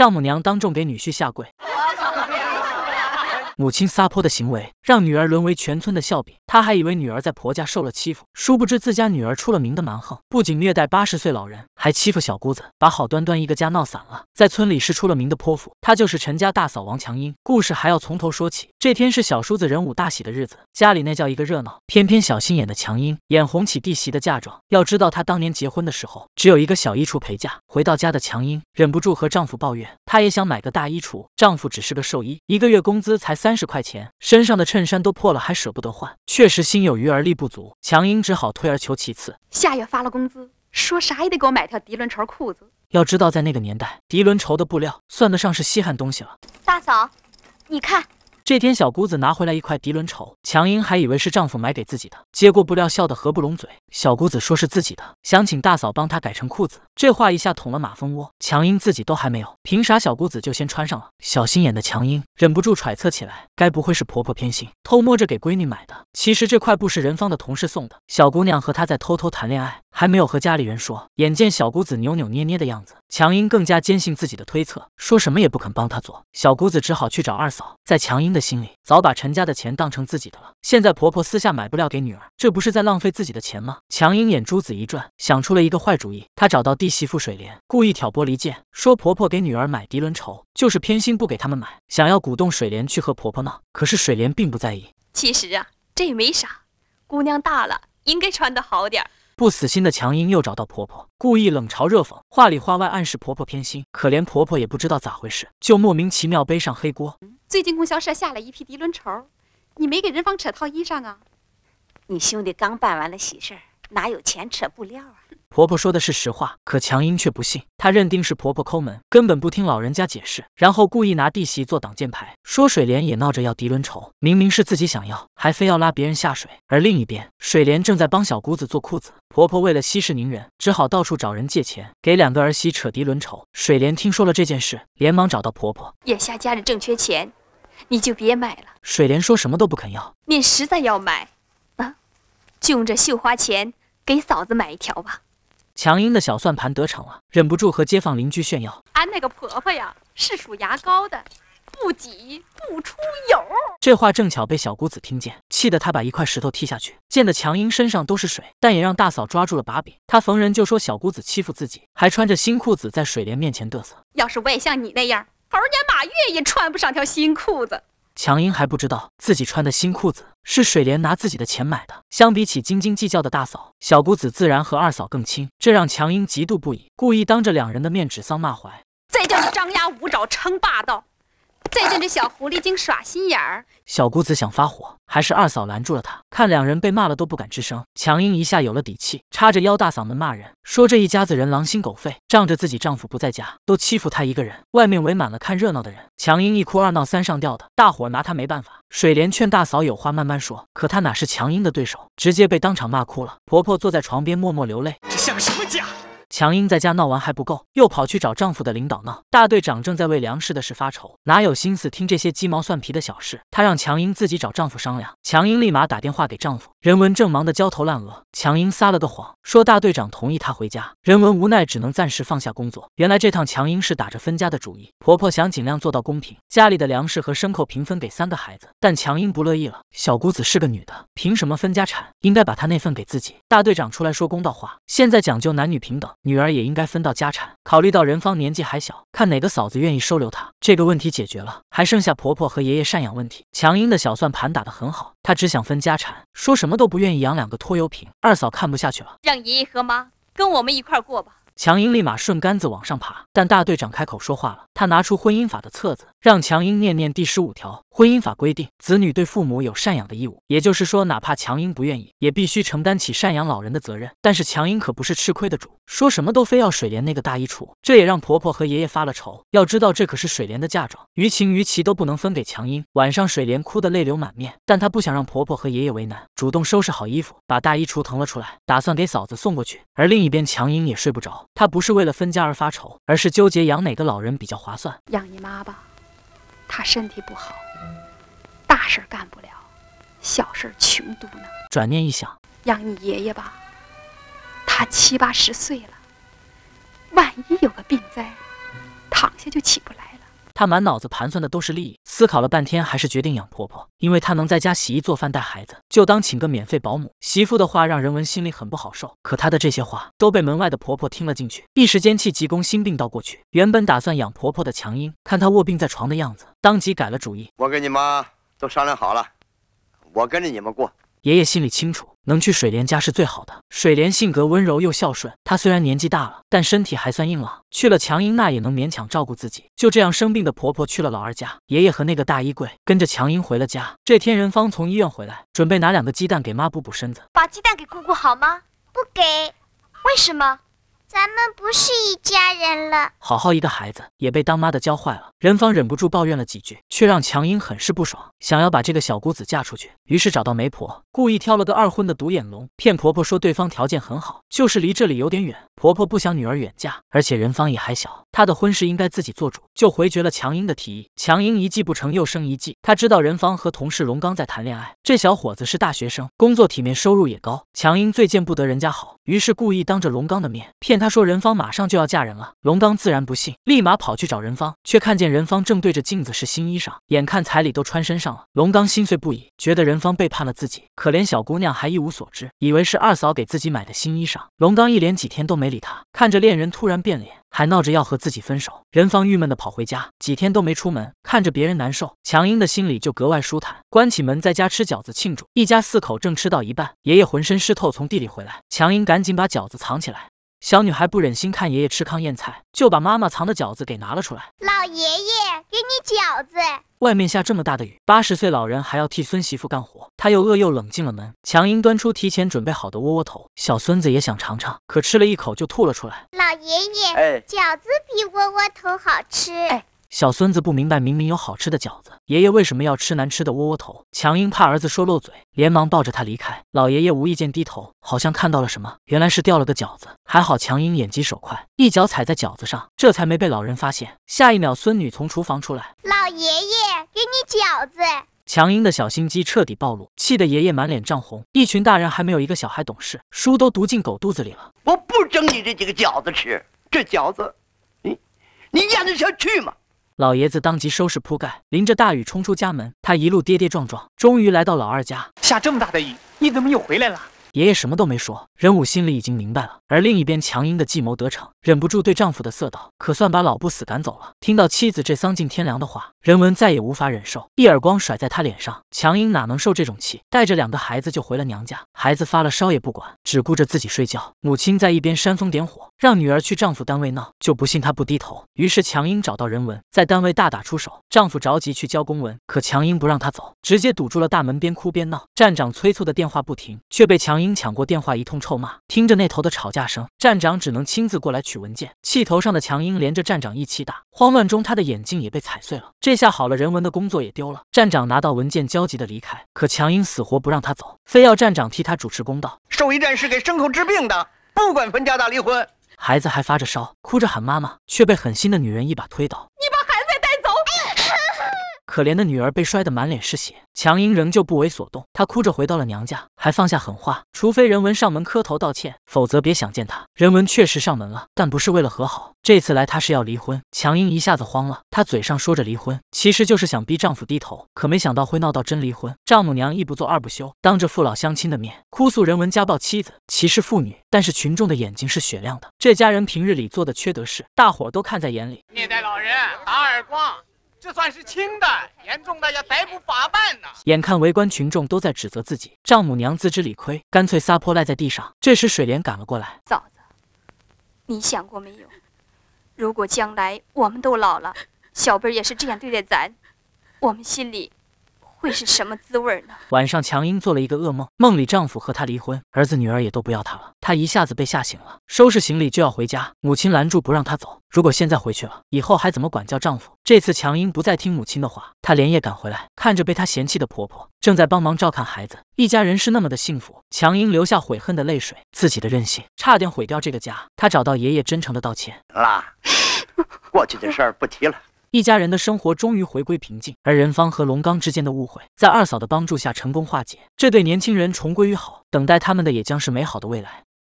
丈母娘当众给女婿下跪，母亲撒泼的行为让女儿沦为全村的笑柄。她还以为女儿在婆家受了欺负，殊不知自家女儿出了名的蛮横，不仅虐待八十岁老人，还欺负小姑子，把好端端一个家闹散了，在村里是出了名的泼妇。她就是陈家大嫂王强英。故事还要从头说起。这天是小叔子人武大喜的日子，家里那叫一个热闹。偏偏小心眼的强英眼红起弟媳的嫁妆，要知道她当年结婚的时候，只有一个小衣橱陪嫁。回到家的强英忍不住和丈夫抱怨，她也想买个大衣橱。丈夫只是个兽医，一个月工资才三十块钱，身上的衬衫都破了，还舍不得换，确实心有余而力不足。强英只好退而求其次，下月发了工资，说啥也得给我买条涤纶绸裤子。要知道在那个年代，涤纶绸的布料算得上是稀罕东西了。大嫂，你看。这天，小姑子拿回来一块涤纶绸，强英还以为是丈夫买给自己的，接过不料笑得合不拢嘴。小姑子说是自己的，想请大嫂帮她改成裤子。这话一下捅了马蜂窝，强英自己都还没有，凭啥小姑子就先穿上了？小心眼的强英忍不住揣测起来，该不会是婆婆偏心，偷摸着给闺女买的？其实这块布是人芳的同事送的，小姑娘和他在偷偷谈恋爱，还没有和家里人说。眼见小姑子扭扭捏捏的样子，强英更加坚信自己的推测，说什么也不肯帮她做。小姑子只好去找二嫂，在强英的。心里早把陈家的钱当成自己的了，现在婆婆私下买不了给女儿，这不是在浪费自己的钱吗？强英眼珠子一转，想出了一个坏主意，她找到弟媳妇水莲，故意挑拨离间，说婆婆给女儿买涤纶绸，就是偏心不给他们买，想要鼓动水莲去和婆婆闹。可是水莲并不在意，其实啊，这也没啥，姑娘大了，应该穿的好点。不死心的强英又找到婆婆，故意冷嘲热讽，话里话外暗示婆婆偏心。可怜婆婆也不知道咋回事，就莫名其妙背上黑锅。最近供销社下了一批涤纶绸，你没给人方扯套衣裳啊？你兄弟刚办完了喜事哪有钱扯布料啊？婆婆说的是实话，可强英却不信，她认定是婆婆抠门，根本不听老人家解释，然后故意拿弟媳做挡箭牌，说水莲也闹着要涤纶绸，明明是自己想要，还非要拉别人下水。而另一边，水莲正在帮小姑子做裤子，婆婆为了息事宁人，只好到处找人借钱，给两个儿媳扯涤纶绸。水莲听说了这件事，连忙找到婆婆，眼下家里正缺钱，你就别买了。水莲说什么都不肯要，你实在要买，啊，就用这绣花钱给嫂子买一条吧。强英的小算盘得逞了，忍不住和街坊邻居炫耀：“俺那个婆婆呀，是属牙膏的，不挤不出油。”这话正巧被小姑子听见，气得她把一块石头踢下去，溅得强英身上都是水。但也让大嫂抓住了把柄，她逢人就说小姑子欺负自己，还穿着新裤子在水莲面前嘚瑟。要是我也像你那样，猴年马月也穿不上条新裤子。强英还不知道自己穿的新裤子是水莲拿自己的钱买的。相比起斤斤计较的大嫂，小姑子自然和二嫂更亲，这让强英嫉妒不已，故意当着两人的面指桑骂槐，再叫你张牙舞爪称霸道。再见这小狐狸精耍心眼儿，小姑子想发火，还是二嫂拦住了她。看两人被骂了都不敢吱声，强英一下有了底气，叉着腰大嗓门骂人，说这一家子人狼心狗肺，仗着自己丈夫不在家，都欺负她一个人。外面围满了看热闹的人，强英一哭二闹三上吊的，大伙拿她没办法。水莲劝大嫂有话慢慢说，可她哪是强英的对手，直接被当场骂哭了。婆婆坐在床边默默流泪，这像什么家？强英在家闹完还不够，又跑去找丈夫的领导闹。大队长正在为粮食的事发愁，哪有心思听这些鸡毛蒜皮的小事？她让强英自己找丈夫商量。强英立马打电话给丈夫任文，正忙得焦头烂额。强英撒了个谎，说大队长同意她回家。任文无奈，只能暂时放下工作。原来这趟强英是打着分家的主意，婆婆想尽量做到公平，家里的粮食和牲口平分给三个孩子。但强英不乐意了，小姑子是个女的，凭什么分家产？应该把她那份给自己。大队长出来说公道话，现在讲究男女平等。女儿也应该分到家产。考虑到任芳年纪还小，看哪个嫂子愿意收留她，这个问题解决了，还剩下婆婆和爷爷赡养问题。强英的小算盘打得很好，她只想分家产，说什么都不愿意养两个拖油瓶。二嫂看不下去了，让爷爷和妈跟我们一块过吧。强英立马顺杆子往上爬，但大队长开口说话了，他拿出婚姻法的册子。让强英念念第十五条婚姻法规定，子女对父母有赡养的义务。也就是说，哪怕强英不愿意，也必须承担起赡养老人的责任。但是强英可不是吃亏的主，说什么都非要水莲那个大衣橱，这也让婆婆和爷爷发了愁。要知道，这可是水莲的嫁妆，于情于理都不能分给强英。晚上，水莲哭得泪流满面，但她不想让婆婆和爷爷为难，主动收拾好衣服，把大衣橱腾了出来，打算给嫂子送过去。而另一边，强英也睡不着，她不是为了分家而发愁，而是纠结养哪个老人比较划算。养你妈吧。他身体不好，大事干不了，小事穷嘟囔。转念一想，养你爷爷吧，他七八十岁了，万一有个……他满脑子盘算的都是利益，思考了半天，还是决定养婆婆，因为她能在家洗衣做饭带孩子，就当请个免费保姆。媳妇的话让任文心里很不好受，可她的这些话都被门外的婆婆听了进去，一时间气急攻心病倒过去。原本打算养婆婆的强英，看她卧病在床的样子，当即改了主意。我跟你妈都商量好了，我跟着你们过。爷爷心里清楚，能去水莲家是最好的。水莲性格温柔又孝顺，她虽然年纪大了，但身体还算硬朗，去了强英那也能勉强照顾自己。就这样，生病的婆婆去了老二家，爷爷和那个大衣柜跟着强英回了家。这天，任芳从医院回来，准备拿两个鸡蛋给妈补补身子。把鸡蛋给姑姑好吗？不给，为什么？咱们不是一家人了，好好一个孩子也被当妈的教坏了。任芳忍不住抱怨了几句，却让强英很是不爽，想要把这个小姑子嫁出去，于是找到媒婆，故意挑了个二婚的独眼龙，骗婆婆说对方条件很好，就是离这里有点远。婆婆不想女儿远嫁，而且任芳也还小，她的婚事应该自己做主，就回绝了强英的提议。强英一计不成又生一计，她知道任芳和同事龙刚在谈恋爱，这小伙子是大学生，工作体面，收入也高。强英最见不得人家好。于是故意当着龙刚的面骗他说任芳马上就要嫁人了，龙刚自然不信，立马跑去找任芳，却看见任芳正对着镜子试新衣裳，眼看彩礼都穿身上了，龙刚心碎不已，觉得任芳背叛了自己，可怜小姑娘还一无所知，以为是二嫂给自己买的新衣裳，龙刚一连几天都没理她，看着恋人突然变脸。还闹着要和自己分手，任芳郁闷的跑回家，几天都没出门，看着别人难受，强英的心里就格外舒坦。关起门在家吃饺子庆祝，一家四口正吃到一半，爷爷浑身湿透从地里回来，强英赶紧把饺子藏起来。小女孩不忍心看爷爷吃糠咽菜，就把妈妈藏的饺子给拿了出来。老爷爷，给你饺子。外面下这么大的雨，八十岁老人还要替孙媳妇干活。他又饿又冷，进了门。强英端出提前准备好的窝窝头，小孙子也想尝尝，可吃了一口就吐了出来。老爷爷，哎，饺子比窝窝头好吃。哎，小孙子不明白，明明有好吃的饺子，爷爷为什么要吃难吃的窝窝头？强英怕儿子说漏嘴，连忙抱着他离开。老爷爷无意间低头，好像看到了什么，原来是掉了个饺子，还好强英眼疾手快，一脚踩在饺子上，这才没被老人发现。下一秒，孙女从厨房出来，老爷爷给你饺子。强英的小心机彻底暴露，气得爷爷满脸涨红。一群大人还没有一个小孩懂事，书都读进狗肚子里了。我不争你这几个饺子吃，这饺子你你咽得下去吗？老爷子当即收拾铺盖，淋着大雨冲出家门。他一路跌跌撞撞，终于来到老二家。下这么大的雨，你怎么又回来了？爷爷什么都没说，任武心里已经明白了。而另一边，强英的计谋得逞，忍不住对丈夫的色道：“可算把老不死赶走了。”听到妻子这丧尽天良的话，任文再也无法忍受，一耳光甩在他脸上。强英哪能受这种气，带着两个孩子就回了娘家。孩子发了烧也不管，只顾着自己睡觉。母亲在一边煽风点火，让女儿去丈夫单位闹，就不信她不低头。于是强英找到任文，在单位大打出手。丈夫着急去交公文，可强英不让他走，直接堵住了大门，边哭边闹。站长催促的电话不停，却被强。强英抢过电话一通臭骂，听着那头的吵架声，站长只能亲自过来取文件。气头上的强英连着站长一起打，慌乱中他的眼镜也被踩碎了。这下好了，人文的工作也丢了。站长拿到文件焦急的离开，可强英死活不让他走，非要站长替他主持公道。兽医站是给牲口治病的，不管分家大离婚，孩子还发着烧，哭着喊妈妈，却被狠心的女人一把推倒。可怜的女儿被摔得满脸是血，强英仍旧不为所动。她哭着回到了娘家，还放下狠话：除非人文上门磕头道歉，否则别想见她。人文确实上门了，但不是为了和好，这次来她是要离婚。强英一下子慌了，她嘴上说着离婚，其实就是想逼丈夫低头，可没想到会闹到真离婚。丈母娘一不做二不休，当着父老乡亲的面哭诉人文家暴妻子，歧视妇女。但是群众的眼睛是雪亮的，这家人平日里做的缺德事，大伙都看在眼里，虐待老人，打耳光。这算是轻的，严重的要逮捕法办呢。眼看围观群众都在指责自己，丈母娘自知理亏，干脆撒泼赖在地上。这时水莲赶了过来，嫂子，你想过没有？如果将来我们都老了，小辈也是这样对待咱，我们心里……会是什么滋味呢？晚上，强英做了一个噩梦，梦里丈夫和她离婚，儿子女儿也都不要她了，她一下子被吓醒了，收拾行李就要回家，母亲拦住不让她走。如果现在回去了，以后还怎么管教丈夫？这次强英不再听母亲的话，她连夜赶回来，看着被她嫌弃的婆婆正在帮忙照看孩子，一家人是那么的幸福。强英留下悔恨的泪水，自己的任性差点毁掉这个家。她找到爷爷，真诚的道歉。过去的事儿不提了。一家人的生活终于回归平静，而任芳和龙刚之间的误会，在二嫂的帮助下成功化解，这对年轻人重归于好，等待他们的也将是美好的未来。